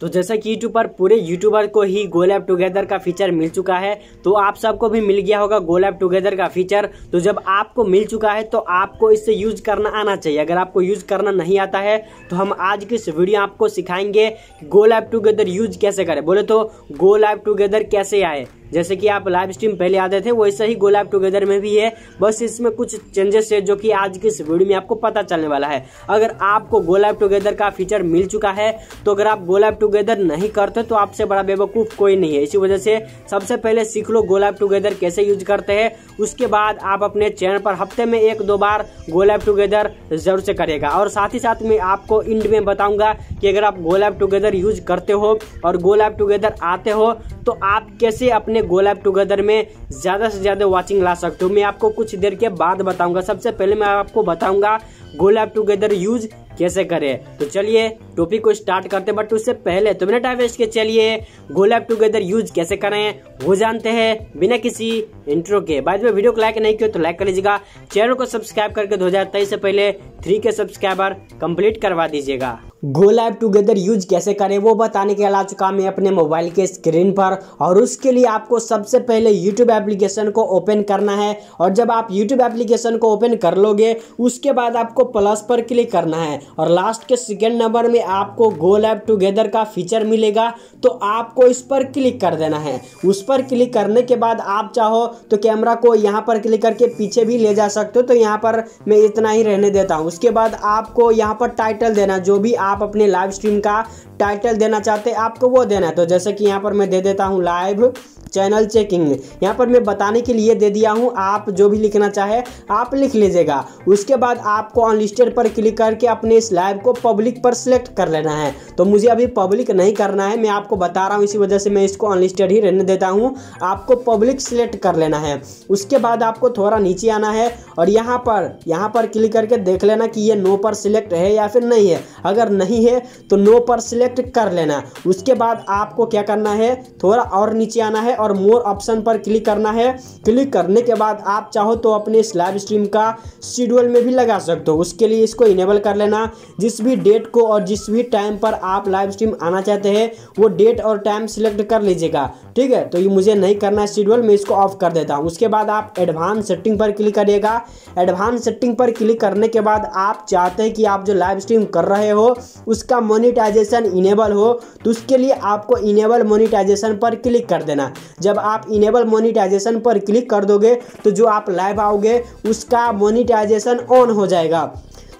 तो जैसा कि यूट्यूब पर पूरे यूट्यूबर को ही गोल एप टुगेदर का फीचर मिल चुका है तो आप सबको भी मिल गया होगा गोल एप टुगेदर का फीचर तो जब आपको मिल चुका है तो आपको इससे यूज करना आना चाहिए अगर आपको यूज करना नहीं आता है तो हम आज की इस वीडियो आपको सिखाएंगे गोल एप टुगेदर यूज कैसे करें बोले तो गोल एप टुगेदर कैसे आए जैसे कि आप लाइव स्ट्रीम पहले आते थे वैसे ही गोलाब टुगेदर में भी है बस इसमें कुछ चेंजेस है जो कि आज की इस वीडियो में आपको पता चलने वाला है अगर आपको गोलाब टुगेदर का फीचर मिल चुका है तो अगर आप गोलाब टुगेदर नहीं करते तो आपसे बड़ा बेवकूफ़ कोई नहीं है इसी वजह से सबसे पहले सीख लो गोलाब टुगेदर कैसे यूज करते हैं उसके बाद आप अपने चैनल पर हफ्ते में एक दो बार गोलाब टुगेदर जरूर से करेगा और साथ ही साथ मैं आपको इंड में बताऊंगा कि अगर आप गोलाब टुगेदर यूज करते हो और गोलाब टुगेदर आते हो तो आप कैसे अपने अपने गोल ऐप टुगेदर में ज़्यादा से ज़्यादा वॉचिंग ला सकते हो मैं आपको कुछ देर के बाद बताऊंगा सबसे पहले मैं आपको बताऊंगा गोल ऐप टुगेदर यूज कैसे करें तो चलिए टॉपिक को स्टार्ट करते बट उससे पहले तो बिना टाइम वेस्ट के चलिए गोल ऐप टुगेदर यूज कैसे करें वो जानते हैं बिना किसी इंट्रो के बाद में वीडियो को लाइक नहीं किया तो लाइक कर लीजिएगा चैनल को सब्सक्राइब करके दो से पहले थ्री के सब्सक्राइबर कंप्लीट करवा दीजिएगा गो टुगेदर यूज कैसे करें वो बताने के ला चुका मैं अपने मोबाइल के स्क्रीन पर और उसके लिए आपको सबसे पहले यूट्यूब एप्लीकेशन को ओपन करना है और जब आप यूट्यूब एप्लीकेशन को ओपन कर लोगे उसके बाद आपको प्लस पर क्लिक करना है और लास्ट के सेकेंड नंबर में आपको गो लाइव टुगेदर का फीचर मिलेगा तो आपको इस पर क्लिक कर देना है उस पर क्लिक करने के बाद आप चाहो तो कैमरा को यहाँ पर क्लिक करके पीछे भी ले जा सकते हो तो यहाँ पर मैं इतना ही रहने देता हूँ उसके बाद आपको यहाँ पर टाइटल देना जो भी आप आप अपने लाइव स्ट्रीम का टाइटल देना चाहते हैं आपको वो देना है तो जैसे कि यहाँ पर मैं दे देता हूँ लाइव चैनल चेकिंग यहाँ पर मैं बताने के लिए दे दिया हूँ आप जो भी लिखना चाहे आप लिख लीजिएगा उसके बाद आपको अनलिस्टेड पर क्लिक करके अपने इस लाइव को पब्लिक पर सिलेक्ट कर लेना है तो मुझे अभी पब्लिक नहीं करना है मैं आपको बता रहा हूँ इसी वजह से मैं इसको अनलिस्टेड ही रहने देता हूँ आपको पब्लिक सिलेक्ट कर लेना है उसके बाद आपको थोड़ा नीचे आना है और यहाँ पर यहाँ पर क्लिक करके देख लेना कि ये नो पर सिलेक्ट है या फिर नहीं है अगर नहीं है तो नो पर सिलेक्ट कर लेना उसके बाद आपको क्या करना है थोड़ा और नीचे आना है और मोर ऑप्शन पर क्लिक करना है क्लिक करने के बाद आप चाहो तो अपने इस लाइव स्ट्रीम का शेड्यूल में भी लगा सकते हो उसके लिए इसको इनेबल कर लेना जिस भी डेट को और जिस भी टाइम पर आप लाइव स्ट्रीम आना चाहते हैं वो डेट और टाइम सिलेक्ट कर लीजिएगा ठीक है तो ये मुझे नहीं करना है शेड्यूल मैं इसको ऑफ कर देता हूँ उसके बाद आप एडवांस सेटिंग पर क्लिक करिएगा एडवांस सेटिंग पर क्लिक करने के बाद आप चाहते हैं कि आप जो लाइव स्ट्रीम कर रहे हो उसका मोनिटाइजेशन इनेबल हो तो उसके लिए आपको इनेबल मोनिटाइजेशन पर क्लिक कर देना जब आप इनेबल मोनिटाइजेशन पर क्लिक कर दोगे तो जो आप लाइव आओगे उसका मोनिटाइजेशन ऑन हो जाएगा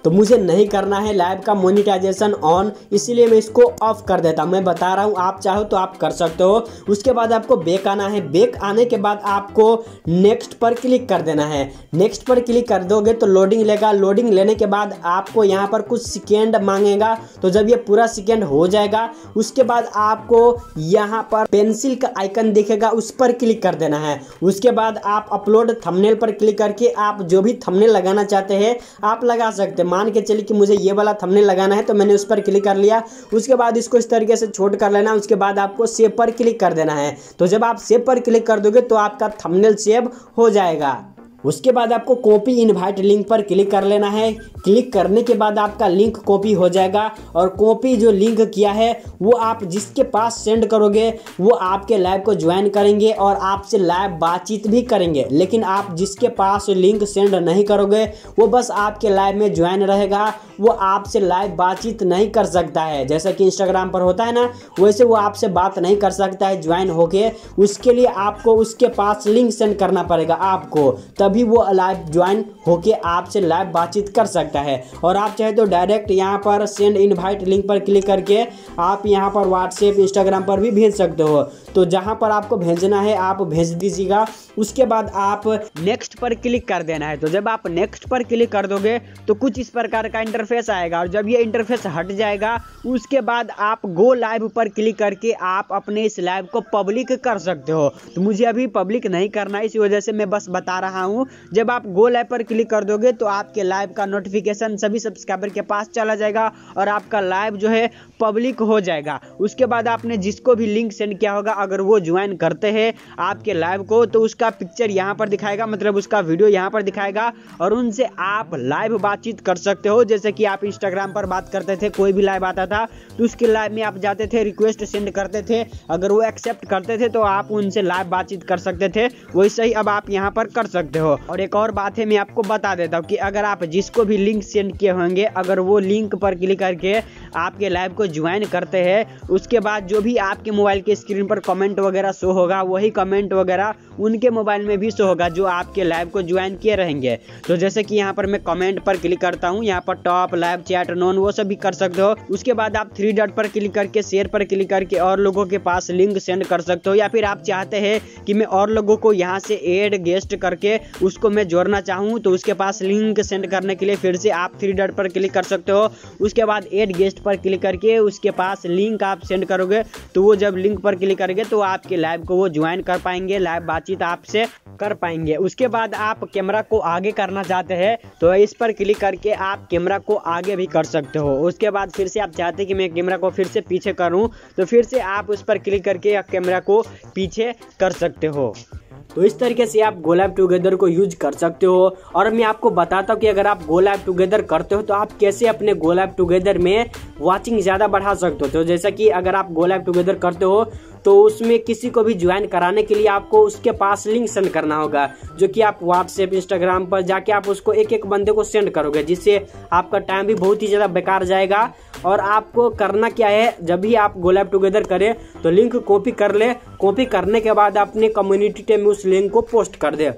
तो मुझे नहीं करना है लाइव का मोनिटाइजेशन ऑन इसीलिए मैं इसको ऑफ कर देता हूँ मैं बता रहा हूँ आप चाहो तो आप कर सकते हो उसके बाद आपको बेक आना है बेक आने के बाद आपको नेक्स्ट पर क्लिक कर देना है नेक्स्ट पर क्लिक कर दोगे तो लोडिंग लेगा लोडिंग लेने के बाद आपको यहाँ पर कुछ सिकेंड मांगेगा तो जब ये पूरा सिकेंड हो जाएगा उसके बाद आपको यहाँ पर पेंसिल का आइकन दिखेगा उस पर क्लिक कर देना है उसके बाद आप अपलोड थंबनेल पर क्लिक करके आप जो भी थंबनेल लगाना चाहते हैं आप लगा सकते हैं मान के चली कि मुझे ये वाला थंबनेल लगाना है तो मैंने उस पर क्लिक कर लिया उसके बाद इसको इस तरीके से छोट कर लेना उसके बाद आपको सेव पर क्लिक कर देना है तो जब आप सेव पर क्लिक कर दोगे तो आपका थंबनेल सेव हो जाएगा उसके बाद आपको कॉपी इनवाइट लिंक पर क्लिक कर लेना है क्लिक करने के बाद आपका लिंक कॉपी हो जाएगा और कॉपी जो लिंक किया है वो आप जिसके पास सेंड करोगे वो आपके लाइव को ज्वाइन करेंगे और आपसे लाइव बातचीत भी करेंगे लेकिन आप जिसके पास लिंक सेंड नहीं करोगे वो बस आपके लाइव में ज्वाइन रहेगा वो आपसे लाइव बातचीत नहीं कर सकता है जैसा कि इंस्टाग्राम पर होता है ना वैसे वो आपसे बात नहीं कर सकता है ज्वाइन होके उसके लिए आपको उसके पास लिंक सेंड करना पड़ेगा आपको तब तभी वो लाइव ज्वाइन होके आपसे लाइव बातचीत कर सकता है और आप चाहे तो डायरेक्ट यहाँ पर सेंड इन्वाइट लिंक पर क्लिक करके आप यहाँ पर व्हाट्सएप इंस्टाग्राम पर भी भेज सकते हो तो जहाँ पर आपको भेजना है आप भेज दीजिएगा उसके बाद आप नेक्स्ट पर क्लिक कर देना है तो जब आप नेक्स्ट पर क्लिक कर दोगे तो कुछ इस प्रकार का इंटरफेस आएगा और जब ये इंटरफेस हट जाएगा उसके बाद आप गो लाइव पर क्लिक करके आप अपने इस लाइव को पब्लिक कर सकते हो तो मुझे अभी पब्लिक नहीं करना इसी वजह से मैं बस बता रहा हूँ जब आप गो लाइव पर क्लिक कर दोगे तो आपके लाइव का नोटिफिकेशन सभी सब्सक्राइबर के पास चला जाएगा और आपका लाइव जो है पब्लिक हो जाएगा उसके बाद आपने जिसको भी लिंक सेंड किया होगा अगर वो ज्वाइन करते हैं आपके लाइव को तो उसका पिक्चर यहाँ पर दिखाएगा मतलब उसका वीडियो यहाँ पर दिखाएगा और उनसे आप लाइव बातचीत कर सकते हो जैसे कि आप इंस्टाग्राम पर बात करते थे कोई भी लाइव आता था तो उसके लाइव में आप जाते थे रिक्वेस्ट सेंड करते थे अगर वो एक्सेप्ट करते थे तो आप उनसे लाइव बातचीत कर सकते थे वैसे ही अब आप यहाँ पर कर सकते हो और एक और बात है मैं आपको बता देता हूँ कि अगर आप जिसको भी लिंक सेंड किए होंगे अगर वो लिंक पर क्लिक करके आपके लाइव को ज्वाइन करते हैं उसके बाद जो भी आपके मोबाइल के स्क्रीन पर कमेंट वगैरह शो होगा वही कमेंट वगैरह उनके मोबाइल में भी शो होगा जो आपके लाइव को ज्वाइन किए रहेंगे तो जैसे कि यहाँ पर मैं कमेंट पर क्लिक करता हूँ यहाँ पर टॉप लाइव चैट नॉन वो सब भी कर सकते हो उसके बाद आप थ्री डॉट पर क्लिक करके शेयर पर क्लिक करके और लोगों के पास लिंक सेंड कर सकते हो या फिर आप चाहते हैं कि मैं और लोगों को यहाँ से एड गेस्ट करके उसको मैं जोड़ना चाहूँ तो उसके पास लिंक सेंड करने के लिए फिर से आप थ्री डॉट पर क्लिक कर सकते हो उसके बाद एड गेस्ट पर क्लिक करके उसके पास लिंक आप सेंड करोगे तो वो जब लिंक पर क्लिक करेंगे तो आपके लाइव को वो ज्वाइन कर पाएंगे लाइव बातचीत आपसे कर पाएंगे उसके बाद आप कैमरा को आगे करना चाहते हैं तो इस पर क्लिक करके आप कैमरा को आगे भी कर सकते हो उसके बाद फिर से आप चाहते कि मैं कैमरा को फिर से पीछे करूं तो फिर से आप उस पर क्लिक करके कैमरा को पीछे कर सकते हो तो इस तरीके से आप एप टुगेदर को यूज कर सकते हो और मैं आपको बताता हूँ कि अगर आप एप टुगेदर करते हो तो आप कैसे अपने एप टुगेदर में वॉचिंग ज़्यादा बढ़ा सकते हो तो जैसा कि अगर आप एप टुगेदर करते हो तो उसमें किसी को भी ज्वाइन कराने के लिए आपको उसके पास लिंक सेंड करना होगा जो कि आप व्हाट्सएप इंस्टाग्राम पर जाके आप उसको एक एक बंदे को सेंड करोगे जिससे आपका टाइम भी बहुत ही ज़्यादा बेकार जाएगा और आपको करना क्या है जब भी आप गोलैब टुगेदर करें तो लिंक कॉपी कर ले कॉपी करने के बाद अपने कम्युनिटी टेम में उस लिंक को पोस्ट कर दे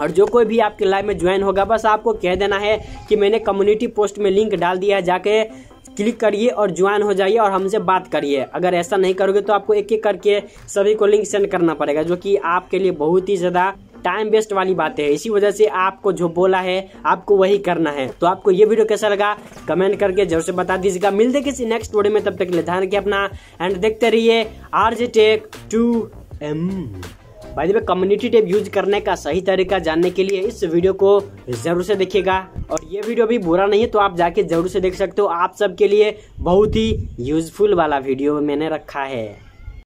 और जो कोई भी आपके लाइव में ज्वाइन होगा बस आपको कह देना है कि मैंने कम्युनिटी पोस्ट में लिंक डाल दिया है जाके क्लिक करिए और ज्वाइन हो जाइए और हमसे बात करिए अगर ऐसा नहीं करोगे तो आपको एक एक करके सभी को लिंक सेंड करना पड़ेगा जो कि आपके लिए बहुत ही ज़्यादा टाइम वेस्ट वाली बात है इसी वजह से आपको जो बोला है आपको वही करना है तो आपको ये वीडियो कैसा लगा कमेंट करके जरूर से बता दीजिएगा मिलते किसी नेक्स्ट वीडियो में तब तक के लिए ध्यान रखिए अपना एंड देखते रहिए R J tech two M भाई वे कम्युनिटी टैब यूज करने का सही तरीका जानने के लिए इस वीडियो को जरूर से देखिएगा और ये वीडियो भी बुरा नहीं है तो आप जाके जरूर से देख सकते हो आप सबके लिए बहुत ही यूजफुल वाला वीडियो मैंने रखा है